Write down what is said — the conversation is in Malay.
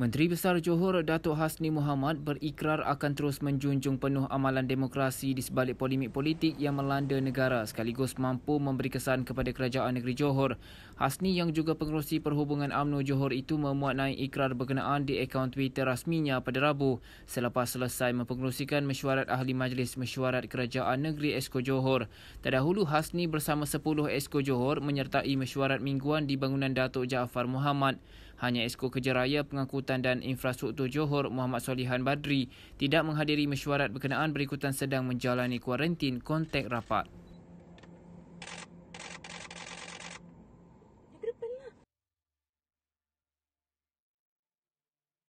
Menteri Besar Johor Datuk Hasni Mohamad, berikrar akan terus menjunjung penuh amalan demokrasi di sebalik polemik politik yang melanda negara sekaligus mampu memberi kesan kepada Kerajaan Negeri Johor. Hasni yang juga pengerusi Perhubungan AMNO Johor itu memuat naik ikrar berkenaan di akaun Twitter rasminya pada Rabu selepas selesai mempengerusikan mesyuarat Ahli Majlis Mesyuarat Kerajaan Negeri Esko Johor. Terdahulu Hasni bersama 10 Esko Johor menyertai mesyuarat mingguan di bangunan Datuk Jaafar Mohamad. Hanya Esko Kejaraya pengangkutan Kesihatan dan Infrastruktur Johor Muhammad Solihan Badri tidak menghadiri mesyuarat berkenaan berikutan sedang menjalani kuarantin kontak rapat.